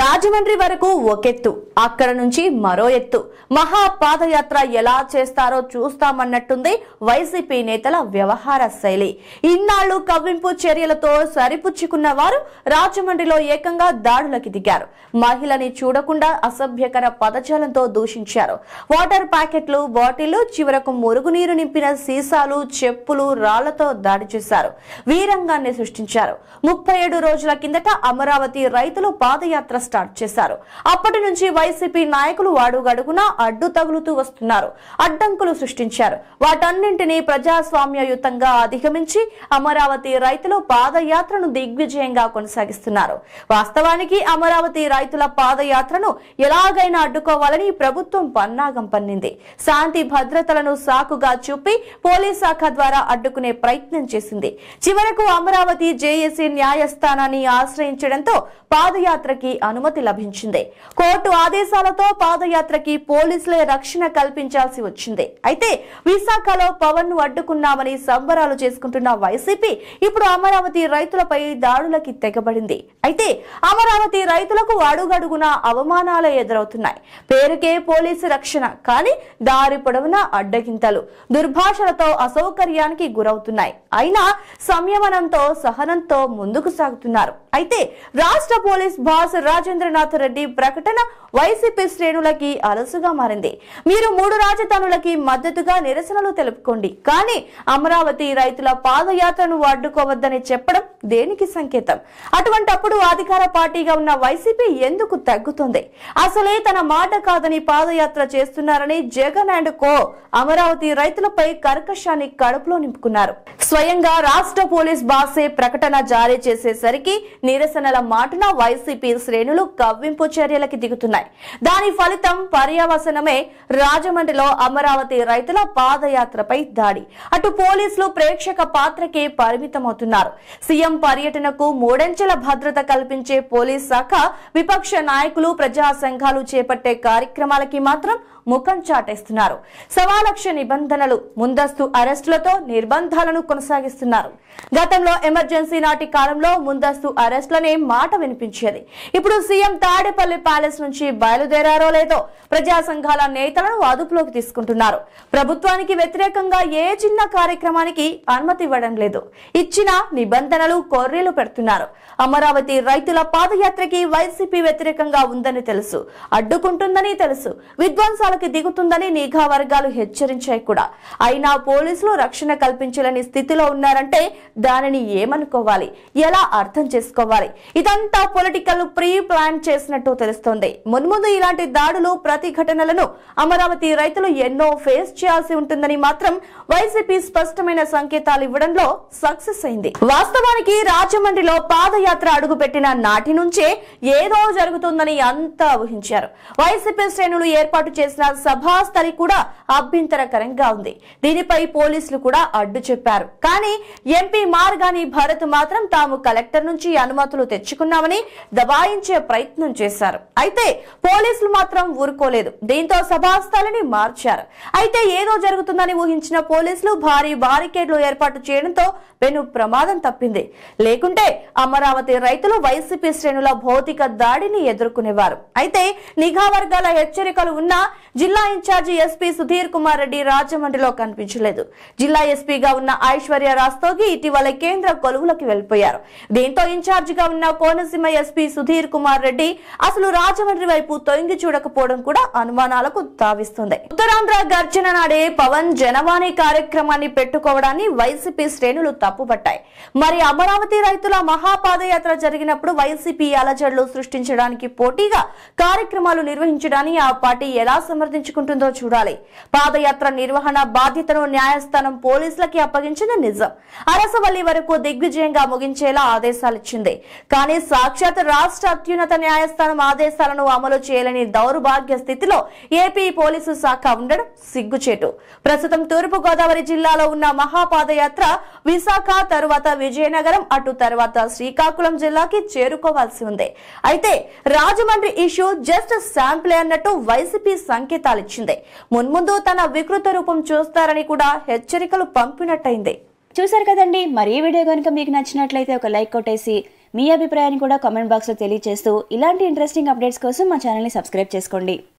రాజమండ్రి వరకు ఒకెత్తు అక్కడ నుంచి మరో ఎత్తు మహా పాదయాత్ర ఎలా చేస్తారో చూస్తామన్నట్టుంది వైసీపీ నేతల వ్యవహార శైలి ఇన్నాళ్లు కవ్వింపు చర్యలతో సరిపుచ్చుకున్న వారు రాజమండ్రిలో ఏకంగా దాడులకి దిగారు మహిళని చూడకుండా అసభ్యకర పదజాలంతో దూషించారు వాటర్ ప్యాకెట్లు బాటిళ్లు చివరకు మురుగునీరు నింపిన సీసాలు చెప్పులు రాళ్లతో దాడి చేశారు వీరంగాన్ని సృష్టించారు ముప్పై ఏడు రోజుల కిందట అమరావతి రైతులు పాదయాత్ర స్టార్ట్ చేశారు అప్పటి నుంచి వైసీపీ నాయకులు అడుగడుగున అడ్డు తగులుతూ వస్తున్నారు అడ్డంకులు సృష్టించారు వాటన్నింటినీ ప్రజాస్వామ్యయుతంగా అధిగమించి అమరావతి రైతులు పాదయాత్రను దిగ్విజయంగా కొనసాగిస్తున్నారు వాస్తవానికి అమరావతి రైతుల పాదయాత్రను ఎలాగైనా అడ్డుకోవాలని ప్రభుత్వం పన్నాగం పన్నింది శాంతి భద్రతలను సాకుగా చూపి పోలీస్ శాఖ ద్వారా అడ్డుకునే ప్రయత్నం చేసింది చివరకు అమరావతి జేఏసీ న్యాయస్థానాన్ని ఆశ్రయించడంతో పాదయాత్రకి అనుమతి లభించింది కోర్టు ఆదేశాలతో పాదయాత్రకి పోలీసులే రక్షణ కల్పించాల్సి వచ్చింది అయితే విశాఖలో పవన్ ను అడ్డుకున్నామని సంబరాలు చేసుకుంటున్న వైసీపీ ఇప్పుడు అమరావతి రైతులపై దాడులకి తెగబడింది అయితే అమరావతి రైతులకు అడుగడుగున అవమానాలే ఎదురవుతున్నాయి పేరుకే పోలీసు రక్షణ కానీ దారి పొడవునా అడ్డగింతలు దుర్భాషలతో అసౌకర్యానికి గురవుతున్నాయి అయినా సంయమనంతో సహనంతో ముందుకు సాగుతున్నారు అయితే రాష్ట్ర పోలీస్ బాస్ రాజ్ రాజేంద్రనాథ్ రెడ్డి ప్రకటన వైసీపీ శ్రేణులకి అలసుగా మారింది మీరు మూడు రాజధానులకి మద్దతుగా నిరసనలు తెలుపుకోండి కానీ అమరావతి రైతుల పాదయాత్రను అడ్డుకోవద్దని చెప్పడం దేనికి సంకేతం అటువంటప్పుడు అధికార పార్టీగా ఉన్న వైసీపీ ఎందుకు తగ్గుతుంది అసలే తన మాట కాదని పాదయాత్ర చేస్తున్నారని జగన్ అండ్ కో అమరావతి రైతులపై కర్కశాన్ని కడుపులో నింపుకున్నారు స్వయంగా రాష్ట్ర పోలీస్ బాసే ప్రకటన జారీ చేసేసరికి నిరసనల మాటన వైసీపీ శ్రేణులు పనులు కవ్వింపు చర్యలకి దిగుతున్నాయి దాని ఫలితం పర్యవసనమే రాజమండ్రిలో అమరావతి రైతుల పాదయాత్రపై దాడి అటు పోలీసులు ప్రేక్షక పాత్రకే పరిమితమవుతున్నారు సీఎం పర్యటనకు మూడంచెల భద్రత కల్పించే పోలీస్ శాఖ విపక్ష నాయకులు ప్రజా సంఘాలు చేపట్టే కార్యక్రమాలకి మాత్రం ముఖం చాటేస్తున్నారు సవాలక్ష నిబంధనలు ముందస్తు అరెస్టులతో నిర్బంధాలను కొనసాగిస్తున్నారు గతంలో ఎమర్జెన్సీ నాటి కాలంలో ముందస్తు అరెస్టులనే మాట వినిపించేది ఇప్పుడు సీఎం తాడేపల్లి ప్యాలెస్ నుంచి బయలుదేరారో లేదో ప్రజా సంఘాల నేతలను అదుపులోకి తీసుకుంటున్నారు ప్రభుత్వానికి వ్యతిరేకంగా ఏ చిన్న కార్యక్రమానికి అనుమతి ఇవ్వడం లేదు ఇచ్చిన నిబంధనలు కొర్రీలు పెడుతున్నారు అమరావతి రైతుల పాదయాత్రకి వైసీపీ వ్యతిరేకంగా ఉందని తెలుసు అడ్డుకుంటుందని తెలుసు విధ్వంసాలు రంగంలోకి దిగుతుందని నిఘా వర్గాలు హెచ్చరించాయి కూడా అయినా పోలీసులు రక్షణ కల్పించలేని స్థితిలో ఉన్నారంటే దానిని ఏమనుకోవాలి ఎలా అర్థం చేసుకోవాలి ఇదంతా పొలిటికల్ ప్రీ ప్లాన్ చేసినట్టు తెలుస్తోంది మున్ముందు ఇలాంటి దాడులు ప్రతిఘటనలను అమరావతి రైతులు ఎన్నో ఫేస్ చేయాల్సి ఉంటుందని మాత్రం వైసీపీ స్పష్టమైన సంకేతాలు ఇవ్వడంలో సక్సెస్ అయింది వాస్తవానికి రాజమండ్రిలో పాదయాత్ర అడుగుపెట్టిన నాటి నుంచే ఏదో జరుగుతుందని అంతా ఊహించారు వైసీపీ శ్రేణులు ఏర్పాటు చేసిన రాజ్నాథ్ సభా స్థలి కూడా అభ్యంతరకరంగా ఉంది దీనిపై పోలీసులు కూడా అడ్డు చెప్పారు కానీ ఎంపీ మార్గాని భరత్ మాత్రం తాము కలెక్టర్ నుంచి అనుమతులు తెచ్చుకున్నామని దబాయించే ప్రయత్నం చేశారు అయితే పోలీసులు మాత్రం ఊరుకోలేదు దీంతో సభా స్థలిని మార్చారు అయితే ఏదో జరుగుతుందని ఊహించిన పోలీసులు భారీ బారికేడ్లు ఏర్పాటు చేయడంతో వెను ప్రమాదం తప్పింది లేకుంటే అమరావతి రైతులు వైసీపీ శ్రేణుల భౌతిక దాడిని ఎదుర్కొనేవారు అయితే నిఘా వర్గాల హెచ్చరికలు ఉన్నా జిల్లా ఇన్ఛార్జి ఎస్పీ సుధీర్ కుమార్ రెడ్డి రాజమండ్రిలో కనిపించలేదు జిల్లా ఎస్పీగా ఉన్న ఐశ్వర్య రాస్తోగి ఇటీవల కేంద్ర కొలువులకు వెళ్లిపోయారు దీంతో ఇన్ఛార్జిగా ఉన్న కోనసీమ ఎస్పీ సుధీర్ కుమార్ రెడ్డి అసలు రాజమండ్రి వైపు తొంగి చూడకపోవడం కూడా అనుమానాలకు తావిస్తుంది ఉత్తరాంధ్ర గర్జన నాడే పవన్ జనవాణి కార్యక్రమాన్ని పెట్టుకోవడాన్ని వైసీపీ శ్రేణులు తప్పుపట్టాయి మరి అమరావతి రైతుల మహాపాదయాత్ర జరిగినప్పుడు వైసీపీ అలజడులు సృష్టించడానికి పోటీగా కార్యక్రమాలు నిర్వహించడాన్ని ఆ పార్టీ ఎలా సమర్థించుకుంటుందో చూడాలి పాదయాత్ర నిర్వహణ బాధ్యతను న్యాయస్థానం పోలీసులకి అప్పగించిన నిజం అరసవల్లి వరకు దిగ్విజయంగా ముగించేలా ఆదేశాలిచ్చింది కానీ సాక్షాత్ రాష్ట్ర అత్యున్నత న్యాయస్థానం ఆదేశాలను అమలు చేయలేని దౌర్భాగ్య స్థితిలో ఏపీ పోలీసు శాఖ ఉండడం సిగ్గుచేటు ప్రస్తుతం తూర్పు గోదావరి జిల్లాలో ఉన్న మహాపాదయాత్ర విశాఖ తరువాత విజయనగరం అటు తర్వాత శ్రీకాకుళం జిల్లాకి చేరుకోవాల్సి ఉంది అయితే రాజమండ్రి ఇష్యూ జస్ట్ శాంప్లే అన్నట్టు వైసీపీ సంఖ్య సంకేతాలిచ్చింది మున్ముందు తన వికృత రూపం చూస్తారని కూడా హెచ్చరికలు పంపినట్టయింది చూశారు కదండి మరీ వీడియో కనుక మీకు నచ్చినట్లయితే ఒక లైక్ కొట్టేసి మీ అభిప్రాయాన్ని కూడా కామెంట్ బాక్స్ లో తెలియజేస్తూ ఇలాంటి ఇంట్రెస్టింగ్ అప్డేట్స్ కోసం మా ఛానల్ని సబ్స్క్రైబ్ చేసుకోండి